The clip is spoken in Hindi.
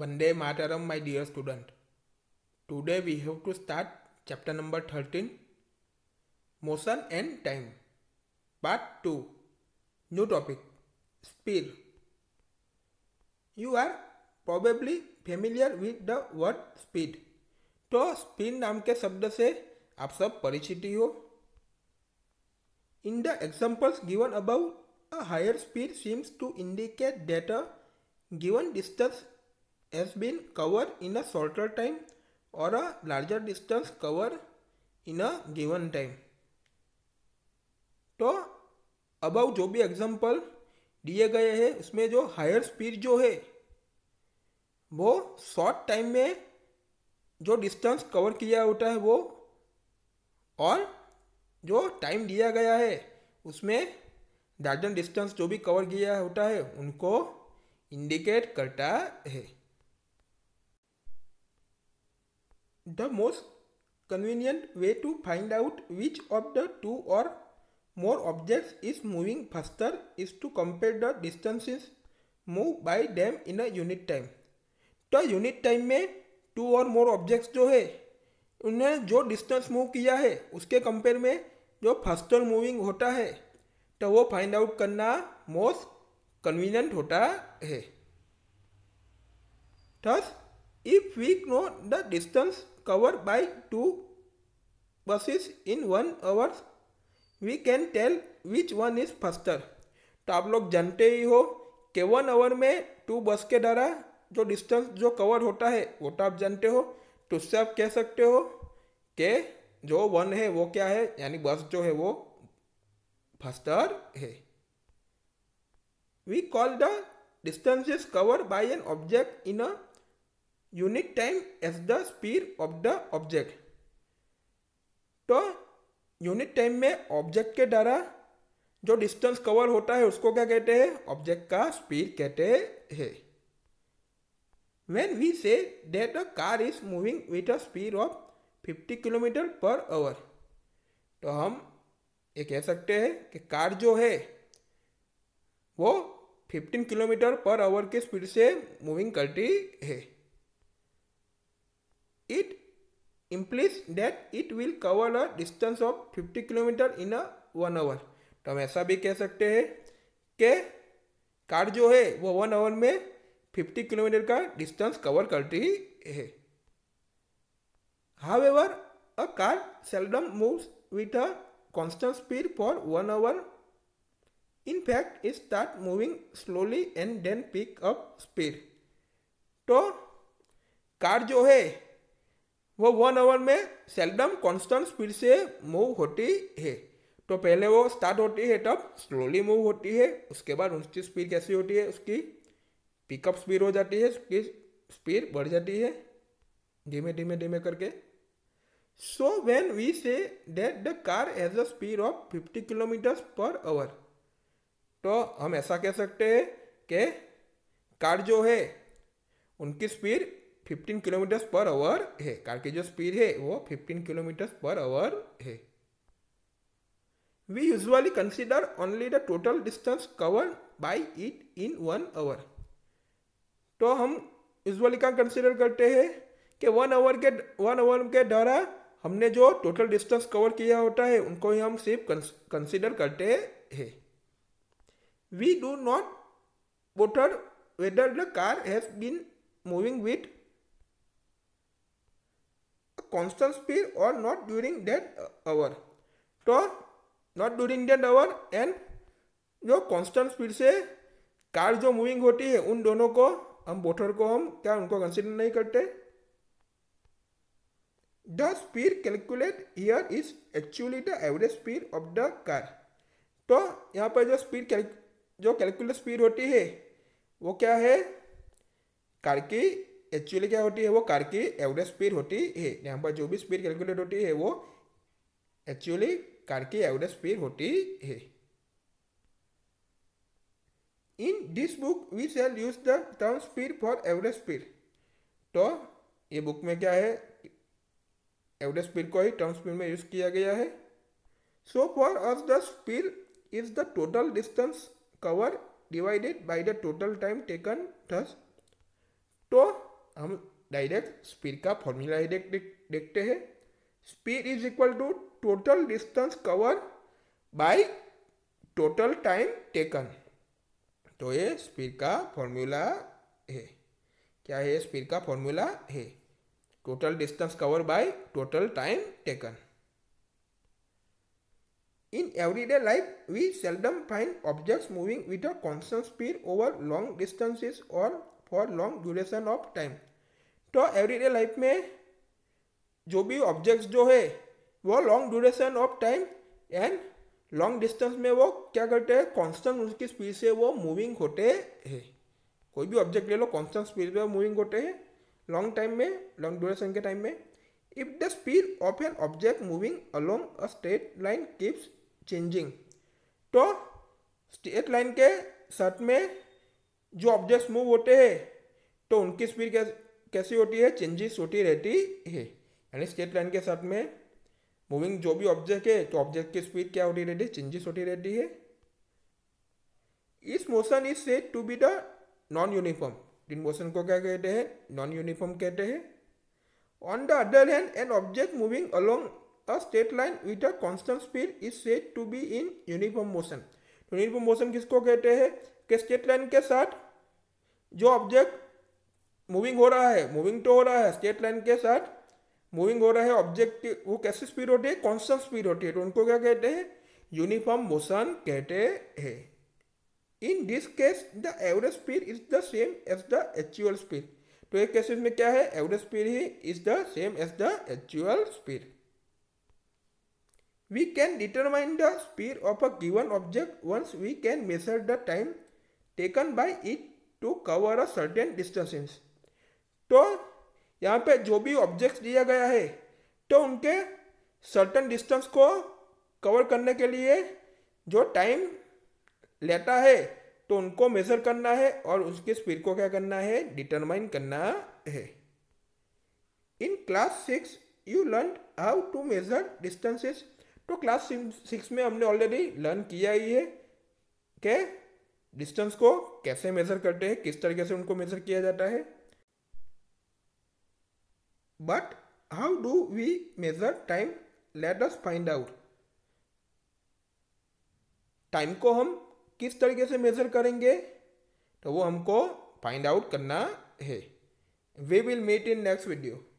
वंदे मातरम my dear student today we have to start chapter number thirteen motion and time part two new topic speed you are probably familiar with the word speed तो स्पीड नाम के शब्द से आप सब परिचित ही हो in the examples given about a higher speed seems to indicate that a given distance has been covered in a shorter time or a larger distance covered in a given time. तो अबव जो भी एग्जाम्पल दिए गए हैं उसमें जो हायर स्पीड जो है वो शॉर्ट टाइम में जो डिस्टेंस कवर किया होता है वो और जो टाइम दिया गया है उसमें डार्जन डिस्टेंस जो भी कवर किया होता है उनको इंडिकेट करता है The most convenient way to find out which of the two or more objects is moving faster is to compare the distances moved by them in a unit time. तो unit time mein two or more objects jo hai unne jo distance move kiya hai uske compare mein jo faster moving hota hai to wo find out karna most convenient hota hai thus if we know the distance covered by two buses in one hour we can tell which one is faster तो आप लोग जानते ही हो कि वन आवर में टू बस के द्वारा जो डिस्टेंस जो कवर होता है वो तो आप जानते हो तो उससे आप कह सकते हो कि जो वन है वो क्या है यानी बस जो है वो फस्टर है we call the distance is cover by an object in a unit time as the speed of the object तो यूनिट टाइम में ऑब्जेक्ट के द्वारा जो डिस्टेंस कवर होता है उसको क्या कहते हैं ऑब्जेक्ट का स्पीड कहते हैं when we say that a car is moving with a speed of fifty kilometre per hour तो हम ये कह सकते हैं कि कार जो है वो फिफ्टीन किलोमीटर पर आवर की स्पीड से मूविंग करती है it implies that it will cover a distance of 50 kilometre in a one hour तो हम ऐसा भी कह सकते हैं कि कार जो है वो वन आवर में 50 किलोमीटर का डिस्टेंस कवर करती ही है However, a car seldom moves with a constant speed for one hour. In fact, it starts moving slowly and then pick up speed. तो कार जो है वो वन आवर में सेल्डम कांस्टेंट स्पीड से मूव होती है तो पहले वो स्टार्ट होती है तब स्लोली मूव होती है उसके बाद उसकी स्पीड कैसी होती है उसकी पिकअप स्पीड हो जाती है उसकी स्पीड बढ़ जाती है धीमे धीमे धीमे करके so when we say that the car has a speed of fifty kilometres per hour तो हम ऐसा कह सकते हैं कि कार जो है उनकी speed fifteen kilometres per hour है कार की जो स्पीड है वो फिफ्टीन किलोमीटर्स पर आवर है we usually consider only the total distance cover by it in one hour तो हम यूजली क्या कंसिडर करते हैं कि वन आवर के वन आवर के द्वारा हमने जो टोटल डिस्टेंस कवर किया होता है उनको ही हम सिर्फ कंसिडर करते हैं we do not bother whether the car has been moving with constant speed or not during that uh, hour तो not during that hour and जो कॉन्स्टेंट स्पीड से कार जो मूविंग होती है उन दोनों को हम बोटर को हम क्या उनको कंसिडर नहीं करते the speed calculate here is actually the average speed of the car तो यहाँ पर जो स्पीड जो कैलकुलेट स्पीड होती है वो क्या है कार की एक्चुअली क्या होती है वो कार की एवरेज स्पीड होती है यहाँ पर जो भी स्पीड कैलकुलेट होती है वो एक्चुअली कार की एवरेज स्पीड होती है in this book we shall use the term speed for average speed तो ये बुक में क्या है एवरेज स्पीड को ही टर्म स्पीड में यूज किया गया है so for us the speed is the total distance cover divided by the total time taken thus तो हम डायरेक्ट स्पीड का फॉर्मूला ही देख, देखते हैं speed is equal to total distance cover by total time taken तो ये स्पीड का फॉर्मूला है क्या है स्पीड का फॉर्मूला है total distance cover by total time taken in everyday life we seldom find objects moving with a constant speed over long distances और for long duration of time तो एवरीडे लाइफ में जो भी ऑब्जेक्ट्स जो है वो long duration of time and long distance में वो क्या करते हैं कॉन्स्टेंट उसकी स्पीड से वो मूविंग होते हैं कोई भी ऑब्जेक्ट ले लो कॉन्स्टेंट स्पीड में मूविंग होते हैं लॉन्ग टाइम में लॉन्ग ड्यूरेशन के टाइम में if the speed of an object moving along a straight line keeps changing तो स्ट्रेट लाइन के साथ में जो ऑब्जेक्ट्स मूव होते हैं तो उनकी स्पीड कैसे कैसी होती है चेंजेस होती रहती है यानी स्टेट लाइन के साथ में मूविंग जो भी ऑब्जेक्ट है तो ऑब्जेक्ट की स्पीड क्या होती रहती है चेंजेस होती रहती है इस motion is said to be the non uniform in motion को क्या कहते हैं नॉन यूनिफॉर्म कहते हैं on the other hand an object moving along a straight line with a constant speed is said to be in uniform motion तो यूनिफॉर्म मोशन किसको कहते हैं कि स्टेट लाइन के साथ जो ऑब्जेक्ट मूविंग हो रहा है मूविंग तो हो रहा है स्टेट लाइन के साथ मूविंग हो रहा है ऑब्जेक्ट वो कैसी स्पीड होती है कॉन्स्टेंट स्पीड होती है तो उनको क्या कहते हैं यूनिफॉर्म मोशन कहते हैं in this case the average speed is the same as the actual speed तो एक केसेस में क्या है एवरेज स्पीड ही is the same as the actual speed we can determine the speed of a given object once we can measure the time taken by it to cover a certain distances तो यहाँ पे जो भी ऑब्जेक्ट्स दिया गया है तो उनके सर्टन डिस्टेंस को कवर करने के लिए जो टाइम लेता है तो उनको मेज़र करना है और उसके स्पीड को क्या करना है डिटरमाइन करना है in class six you learn how to measure distances तो क्लास सिक्स में हमने ऑलरेडी लर्न किया ही है कि डिस्टेंस को कैसे मेजर करते हैं किस तरीके से उनको मेजर किया जाता है but how do we measure time let us find out time को हम किस तरीके से मेजर करेंगे तो वो हमको फाइंड आउट करना है we will meet in next video